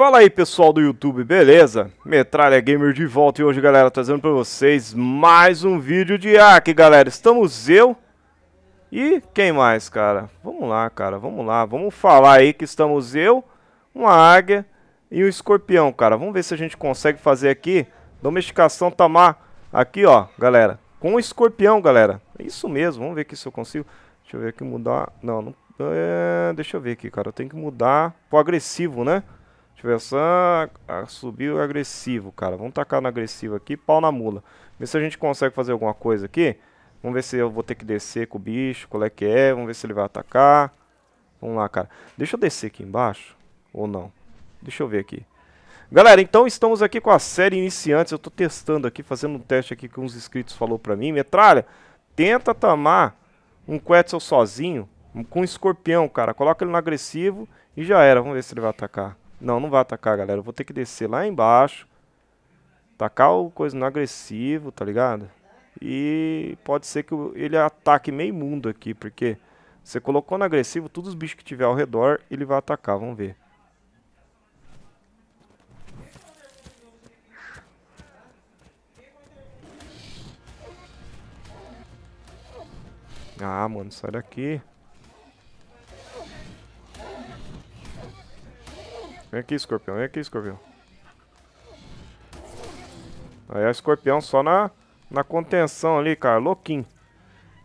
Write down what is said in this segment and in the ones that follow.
Fala aí pessoal do YouTube, beleza? Metralha Gamer de volta e hoje galera trazendo pra vocês mais um vídeo de hack galera Estamos eu e quem mais cara? Vamos lá cara, vamos lá, vamos falar aí que estamos eu, uma águia e um escorpião cara Vamos ver se a gente consegue fazer aqui domesticação tamar tá aqui ó galera Com o escorpião galera, isso mesmo, vamos ver aqui se eu consigo Deixa eu ver aqui mudar, não, não... É... deixa eu ver aqui cara, eu tenho que mudar pro agressivo né? Tiversan subiu agressivo, cara. Vamos tacar no agressivo aqui, pau na mula. Ver se a gente consegue fazer alguma coisa aqui. Vamos ver se eu vou ter que descer com o bicho, qual é que é. Vamos ver se ele vai atacar. Vamos lá, cara. Deixa eu descer aqui embaixo. Ou não. Deixa eu ver aqui. Galera, então estamos aqui com a série Iniciantes. Eu estou testando aqui, fazendo um teste aqui que uns inscritos falou para mim. Metralha, tenta tamar um Quetzal sozinho com um escorpião, cara. Coloca ele no agressivo e já era. Vamos ver se ele vai atacar. Não, não vai atacar, galera. Eu vou ter que descer lá embaixo. Tacar o coisa no agressivo, tá ligado? E pode ser que ele ataque meio mundo aqui, porque você colocou no agressivo, todos os bichos que tiver ao redor, ele vai atacar, vamos ver. Ah, mano, sai daqui. Vem aqui, escorpião. Vem aqui, escorpião. Aí o é escorpião só na, na contenção ali, cara. Louquinho.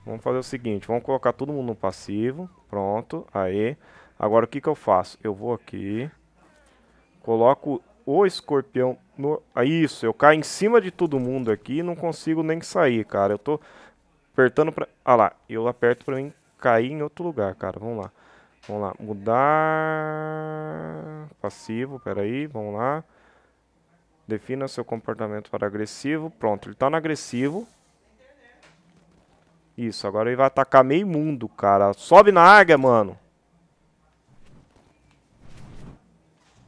Vamos fazer o seguinte. Vamos colocar todo mundo no passivo. Pronto. Aí. Agora o que que eu faço? Eu vou aqui. Coloco o escorpião no... Isso. Eu caio em cima de todo mundo aqui e não consigo nem sair, cara. Eu tô apertando pra... Ah lá. Eu aperto pra mim cair em outro lugar, cara. Vamos lá. Vamos lá, mudar passivo, peraí, vamos lá. Defina seu comportamento para agressivo. Pronto, ele está no agressivo. Isso, agora ele vai atacar meio mundo, cara. Sobe na águia, mano.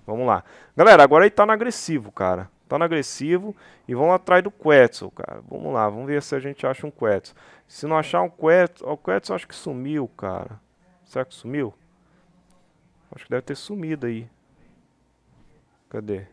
Vamos lá. Galera, agora ele está no agressivo, cara. Está no agressivo e vamos atrás do Quetzal, cara. Vamos lá, vamos ver se a gente acha um Quetzal. Se não achar um Quetzal... O Quetzal acho que sumiu, cara. Será que sumiu? Acho que deve ter sumido aí. Cadê?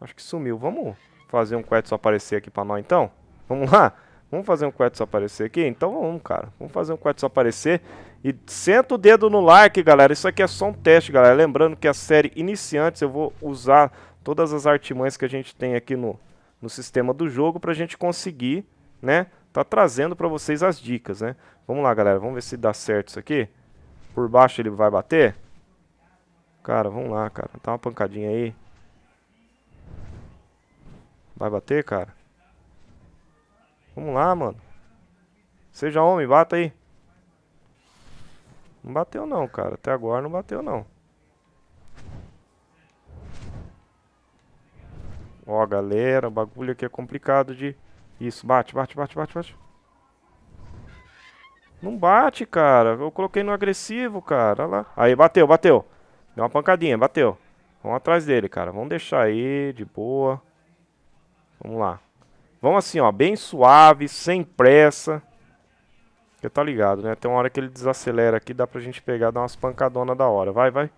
Acho que sumiu. Vamos fazer um Quetzal aparecer aqui pra nós, então? Vamos lá? Vamos fazer um Quetzal aparecer aqui? Então vamos, cara. Vamos fazer um Quetzal aparecer. E senta o dedo no like, galera. Isso aqui é só um teste, galera. Lembrando que a série Iniciantes, eu vou usar todas as artimanhas que a gente tem aqui no, no sistema do jogo pra gente conseguir, né? Tá trazendo pra vocês as dicas, né? Vamos lá, galera. Vamos ver se dá certo isso aqui. Por baixo ele vai bater? Cara, vamos lá, cara. Dá uma pancadinha aí. Vai bater, cara? Vamos lá, mano. Seja homem, bata aí. Não bateu não, cara. Até agora não bateu não. Ó, galera, o bagulho aqui é complicado de... Isso, bate, bate, bate, bate, bate. Não bate, cara. Eu coloquei no agressivo, cara. Olha lá. Aí, bateu, bateu. Deu uma pancadinha, bateu. Vamos atrás dele, cara. Vamos deixar aí, de boa. Vamos lá. Vamos assim, ó. Bem suave, sem pressa. Porque tá ligado, né? Tem uma hora que ele desacelera aqui. Dá pra gente pegar, dar umas pancadonas da hora. Vai, vai.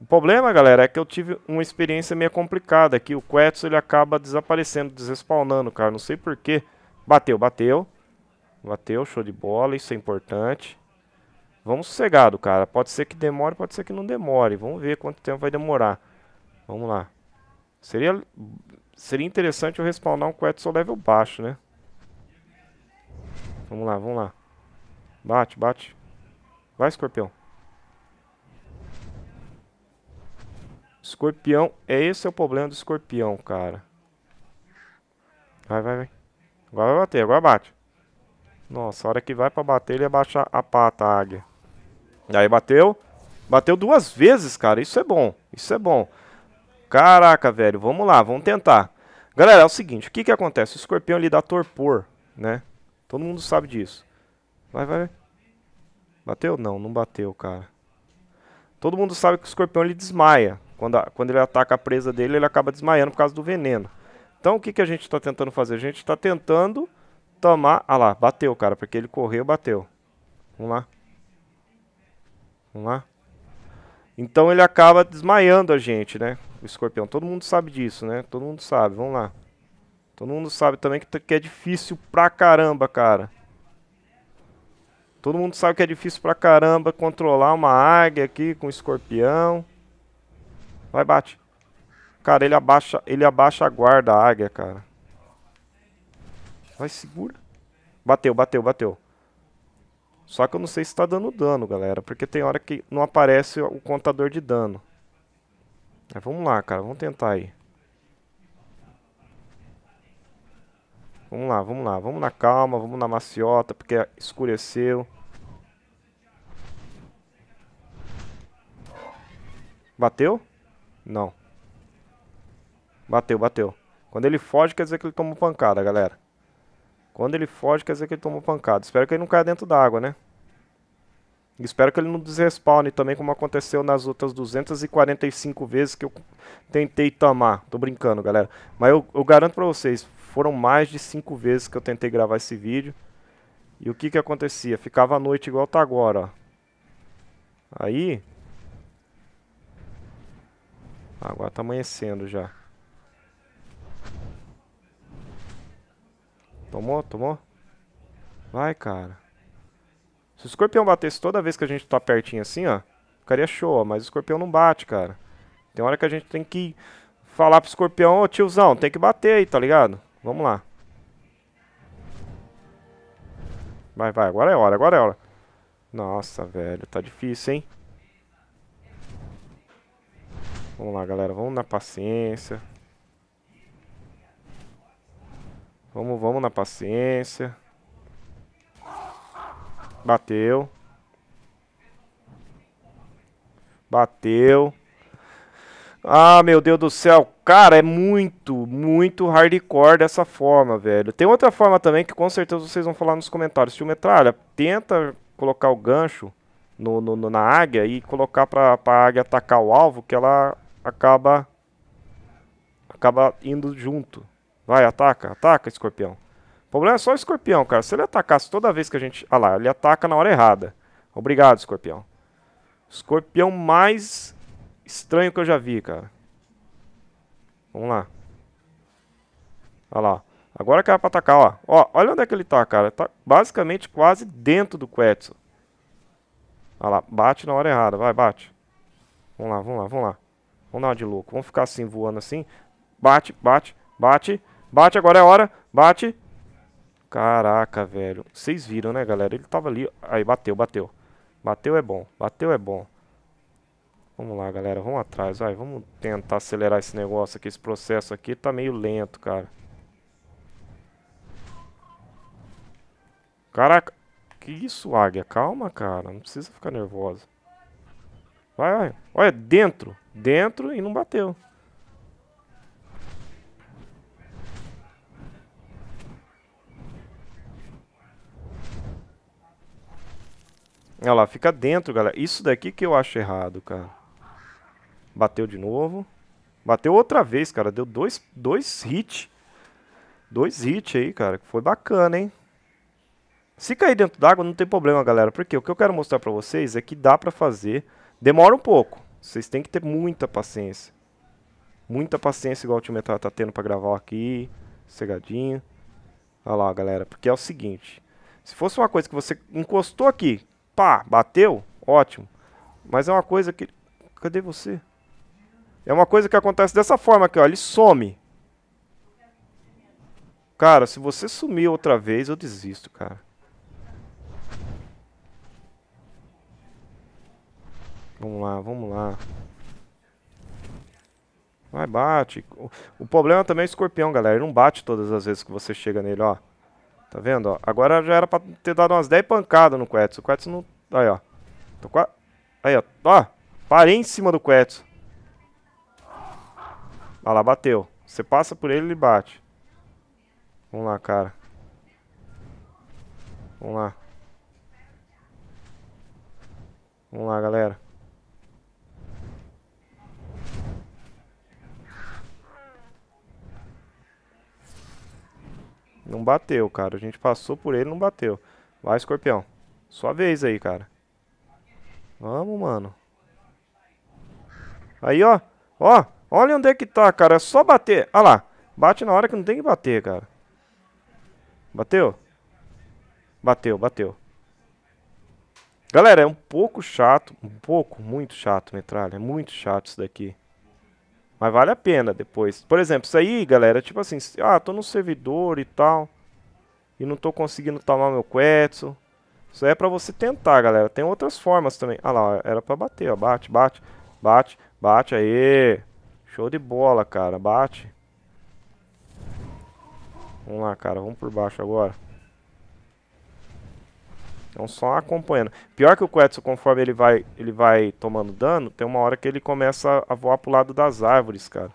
O problema, galera, é que eu tive uma experiência meio complicada aqui. O Quetzal, ele acaba desaparecendo, desespawnando, cara. Não sei porquê. Bateu, bateu. Bateu, show de bola, isso é importante. Vamos sossegado, cara. Pode ser que demore, pode ser que não demore. Vamos ver quanto tempo vai demorar. Vamos lá. Seria, seria interessante eu respawnar um Quetzal level baixo, né? Vamos lá, vamos lá. Bate, bate. Vai, escorpião. Escorpião, é esse é o problema do escorpião, cara. Vai, vai, vai. Agora vai bater, agora bate. Nossa, a hora que vai pra bater, ele abaixa a pata, a águia. Aí bateu. Bateu duas vezes, cara. Isso é bom. Isso é bom. Caraca, velho. Vamos lá, vamos tentar. Galera, é o seguinte. O que que acontece? O escorpião, ali dá torpor, né? Todo mundo sabe disso. Vai, vai, vai. Bateu? Não, não bateu, cara. Todo mundo sabe que o escorpião, ele desmaia. Quando, a, quando ele ataca a presa dele, ele acaba desmaiando por causa do veneno. Então, o que que a gente está tentando fazer? A gente está tentando tomar... Ah lá, bateu, cara, porque ele correu, bateu. Vamos lá. Vamos lá. Então ele acaba desmaiando a gente, né? O escorpião. Todo mundo sabe disso, né? Todo mundo sabe. Vamos lá. Todo mundo sabe também que, que é difícil pra caramba, cara. Todo mundo sabe que é difícil pra caramba controlar uma águia aqui com um escorpião. Vai, bate. Cara, ele abaixa, ele abaixa a guarda, a águia, cara. Vai, segura. Bateu, bateu, bateu. Só que eu não sei se tá dando dano, galera. Porque tem hora que não aparece o contador de dano. Mas vamos lá, cara. Vamos tentar aí. Vamos lá, vamos lá. Vamos na calma, vamos na maciota, porque escureceu. Bateu? Não. Bateu, bateu. Quando ele foge, quer dizer que ele tomou pancada, galera. Quando ele foge, quer dizer que ele tomou pancada. Espero que ele não caia dentro da água, né? Espero que ele não desrespawne também, como aconteceu nas outras 245 vezes que eu tentei tomar. Tô brincando, galera. Mas eu, eu garanto pra vocês, foram mais de 5 vezes que eu tentei gravar esse vídeo. E o que que acontecia? Ficava à noite igual tá agora, ó. Aí... Agora tá amanhecendo já. Tomou, tomou. Vai, cara. Se o escorpião batesse toda vez que a gente tá pertinho assim, ó, ficaria show, ó, mas o escorpião não bate, cara. Tem hora que a gente tem que falar pro escorpião, ô tiozão, tem que bater aí, tá ligado? Vamos lá. Vai, vai, agora é hora, agora é hora. Nossa, velho, tá difícil, hein? Vamos lá, galera, vamos na paciência. Vamos, vamos na paciência. Bateu. Bateu. Ah, meu Deus do céu. Cara, é muito, muito hardcore dessa forma, velho. Tem outra forma também que com certeza vocês vão falar nos comentários. Tio Metralha, tenta colocar o gancho no, no, no, na águia e colocar pra, pra águia atacar o alvo que ela acaba, acaba indo junto. Vai, ataca, ataca, escorpião. O problema é só o escorpião, cara. Se ele atacasse toda vez que a gente... Ah lá, ele ataca na hora errada. Obrigado, escorpião. Escorpião mais estranho que eu já vi, cara. Vamos lá. Olha lá. Agora que era pra atacar, ó. ó. Olha onde é que ele tá, cara. tá basicamente quase dentro do Quetzal. Olha lá. Bate na hora errada. Vai, bate. Vamos lá, vamos lá, vamos lá. Vamos dar uma de louco. Vamos ficar assim, voando assim. Bate, bate, bate. Bate, agora é hora. Bate. Caraca, velho. Vocês viram, né, galera? Ele tava ali. Aí, bateu, bateu. Bateu é bom. Bateu é bom. Vamos lá, galera. Vamos atrás. Vai, vamos tentar acelerar esse negócio aqui. Esse processo aqui tá meio lento, cara. Caraca. Que isso, águia? Calma, cara. Não precisa ficar nervosa. Vai, vai. Olha, dentro. Dentro e não bateu. Olha lá, fica dentro, galera. Isso daqui que eu acho errado, cara. Bateu de novo. Bateu outra vez, cara. Deu dois, dois hits. Dois hits aí, cara. Foi bacana, hein? Se cair dentro d'água, não tem problema, galera. Porque o que eu quero mostrar pra vocês é que dá pra fazer. Demora um pouco. Vocês têm que ter muita paciência. Muita paciência, igual o time tá, tá tendo pra gravar aqui. Cegadinho. Olha lá, galera. Porque é o seguinte. Se fosse uma coisa que você encostou aqui, Pá, bateu? Ótimo. Mas é uma coisa que... Cadê você? É uma coisa que acontece dessa forma aqui, ó. Ele some. Cara, se você sumir outra vez, eu desisto, cara. Vamos lá, vamos lá. Vai, bate. O, o problema também é o escorpião, galera. Ele não bate todas as vezes que você chega nele, ó. Tá vendo? Ó? Agora já era pra ter dado umas 10 pancadas no Quetz. O Quetz não... Aí, ó. Tô qua... Aí, ó. Ó, parei em cima do Quetz. Olha lá, bateu. Você passa por ele, ele bate. Vamos lá, cara. Vamos lá. Vamos lá, galera. Não bateu, cara. A gente passou por ele, não bateu. Vai, escorpião. Sua vez aí, cara. Vamos, mano. Aí, ó. Ó, olha onde é que tá, cara. É só bater. Olha lá. Bate na hora que não tem que bater, cara. Bateu? Bateu, bateu. Galera, é um pouco chato. Um pouco, muito chato, metralha. É muito chato isso daqui. Mas vale a pena depois. Por exemplo, isso aí, galera, tipo assim, ah, tô no servidor e tal, e não tô conseguindo tomar meu Quetzal. Isso aí é pra você tentar, galera. Tem outras formas também. Ah lá, era pra bater, ó. Bate, bate, bate, bate, aí. Show de bola, cara. Bate. Vamos lá, cara. Vamos por baixo agora. Então só acompanhando. Pior que o Quetzal, conforme ele vai, ele vai tomando dano, tem uma hora que ele começa a voar pro lado das árvores, cara.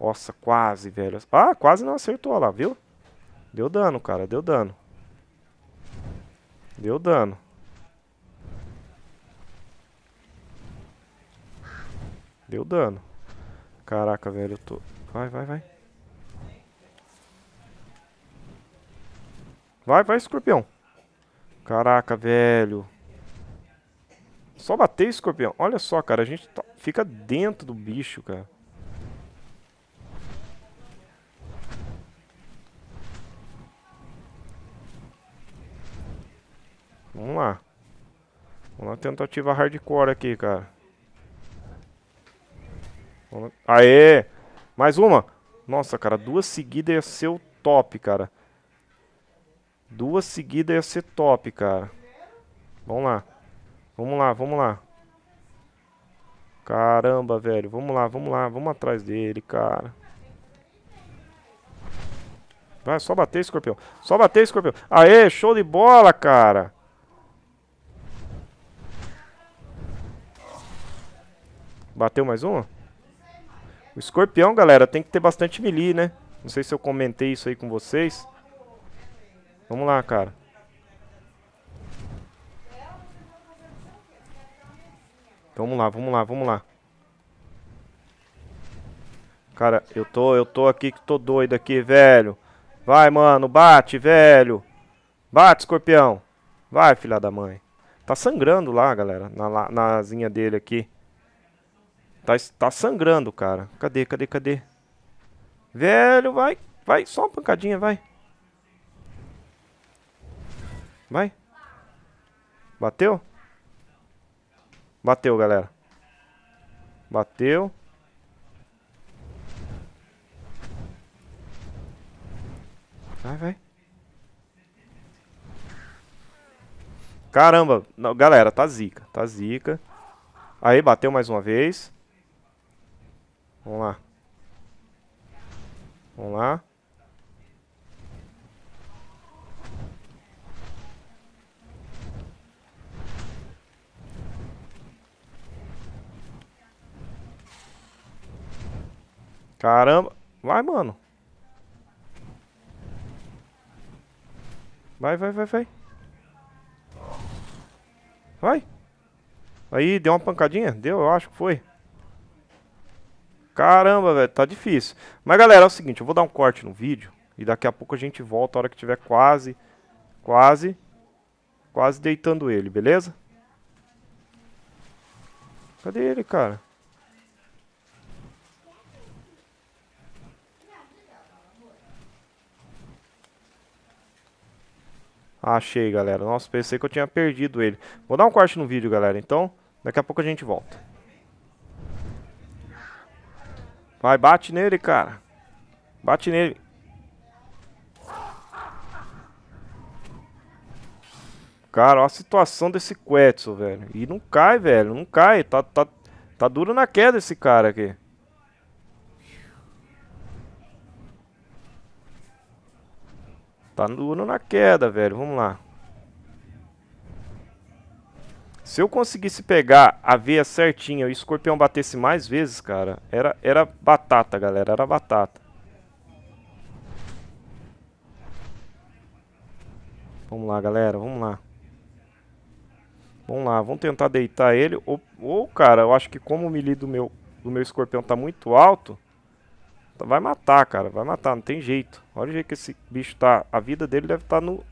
Nossa, quase, velho. Ah, quase não acertou lá, viu? Deu dano, cara, deu dano. Deu dano. Deu dano. Caraca, velho, eu tô... Vai, vai, vai. Vai, vai, escorpião. Caraca, velho. Só bater, escorpião. Olha só, cara. A gente tá... fica dentro do bicho, cara. Vamos lá. Vamos lá tentativa hardcore aqui, cara. Aê! Mais uma! Nossa, cara, duas seguidas ia ser o top, cara. Duas seguidas ia ser top, cara. Vamos lá. Vamos lá, vamos lá. Caramba, velho. Vamos lá, vamos lá. Vamos atrás dele, cara. Vai, só bater, escorpião. Só bater, escorpião. Aê, show de bola, cara. Bateu mais uma? O escorpião, galera, tem que ter bastante melee, né? Não sei se eu comentei isso aí com vocês. Vamos lá, cara. Vamos lá, vamos lá, vamos lá. Cara, eu tô, eu tô aqui que tô doido aqui, velho. Vai, mano, bate, velho. Bate, escorpião. Vai, filha da mãe. Tá sangrando lá, galera, na, na asinha dele aqui. Tá, tá sangrando, cara. Cadê, cadê, cadê? Velho, vai, vai, só uma pancadinha, vai. Vai. Bateu? Bateu, galera. Bateu. Vai, vai. Caramba. Não, galera, tá zica. Tá zica. Aí, bateu mais uma vez. Vamos lá. Vamos lá. Caramba. Vai, mano. Vai, vai, vai, vai. Vai. Aí, deu uma pancadinha? Deu, eu acho que foi. Caramba, velho, tá difícil. Mas, galera, é o seguinte, eu vou dar um corte no vídeo. E daqui a pouco a gente volta a hora que tiver quase, quase, quase deitando ele, beleza? Cadê ele, cara? Achei, galera. Nossa, pensei que eu tinha perdido ele. Vou dar um corte no vídeo, galera. Então, daqui a pouco a gente volta. Vai, bate nele, cara. Bate nele. Cara, olha a situação desse Quetzal, velho. E não cai, velho. Não cai. Tá, tá, tá duro na queda esse cara aqui. Tá no Uno na queda, velho. Vamos lá. Se eu conseguisse pegar a veia certinha e o escorpião batesse mais vezes, cara, era, era batata, galera. Era batata. Vamos lá, galera. Vamos lá. Vamos lá. Vamos tentar deitar ele. Ou, ou cara, eu acho que como o melee do meu, do meu escorpião tá muito alto... Vai matar, cara. Vai matar, não tem jeito. Olha o jeito que esse bicho tá. A vida dele deve estar tá no...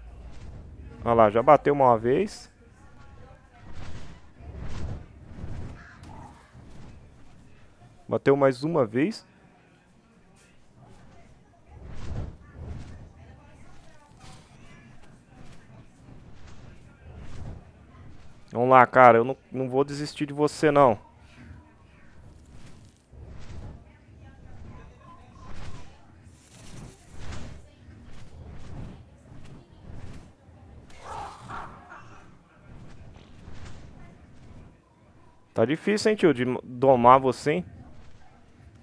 Olha lá, já bateu uma vez. Bateu mais uma vez. Vamos lá, cara. Eu não, não vou desistir de você, não. Tá difícil, hein, tio, de domar você, hein?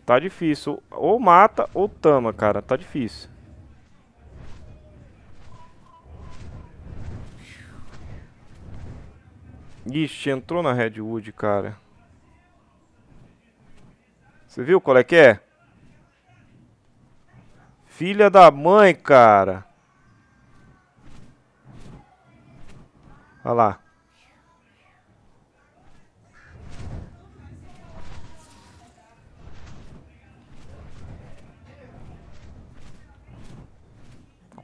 Tá difícil. Ou mata ou tama, cara. Tá difícil. Ixi, entrou na Redwood, cara. Você viu qual é que é? Filha da mãe, cara. Olha lá.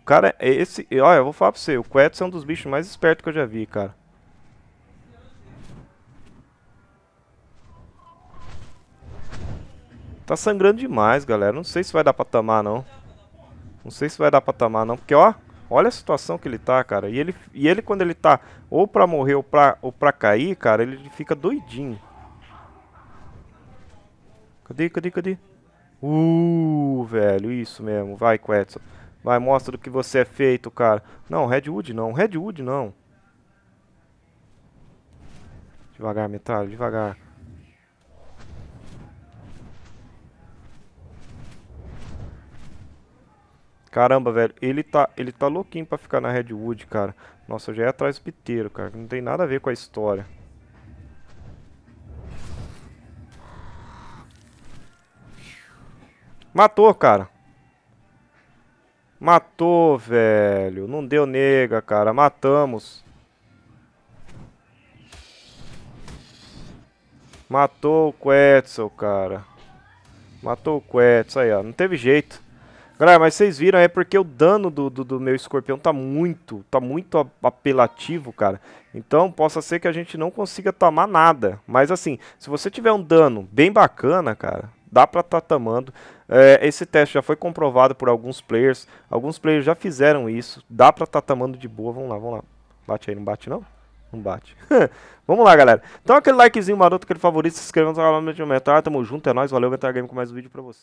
cara, é esse. Olha, eu vou falar pra você, o Quetz é um dos bichos mais espertos que eu já vi, cara. Tá sangrando demais, galera. Não sei se vai dar pra tamar, não. Não sei se vai dar pra tamar, não. Porque, ó, olha a situação que ele tá, cara. E ele, e ele quando ele tá ou pra morrer ou pra, ou pra cair, cara, ele fica doidinho. Cadê, cadê, cadê? Uh, velho, isso mesmo. Vai, Quetzal. Vai, mostra do que você é feito, cara. Não, Redwood não, Redwood não. Devagar, metralha, devagar. Caramba, velho, ele tá, ele tá louquinho pra ficar na Redwood, cara. Nossa, eu já ia é atrás do piteiro, cara, não tem nada a ver com a história. Matou, cara. Matou, velho. Não deu nega, cara. Matamos. Matou o Quetzal, cara. Matou o Quetzal aí, ó. Não teve jeito. Galera, mas vocês viram, é porque o dano do, do, do, meu escorpião tá muito, tá muito apelativo, cara. Então, possa ser que a gente não consiga tomar nada. Mas assim, se você tiver um dano bem bacana, cara, dá para estar tá tamando. É, esse teste já foi comprovado por alguns players, alguns players já fizeram isso, dá para estar tá tamando de boa. Vamos lá, vamos lá. Bate aí, não bate não? Não bate. Vamos lá, galera. Então aquele likezinho maroto, aquele favorito, se inscreva no canal, meu tio é Tamo junto, é nóis. Valeu, Metal Game, com mais um vídeo pra você.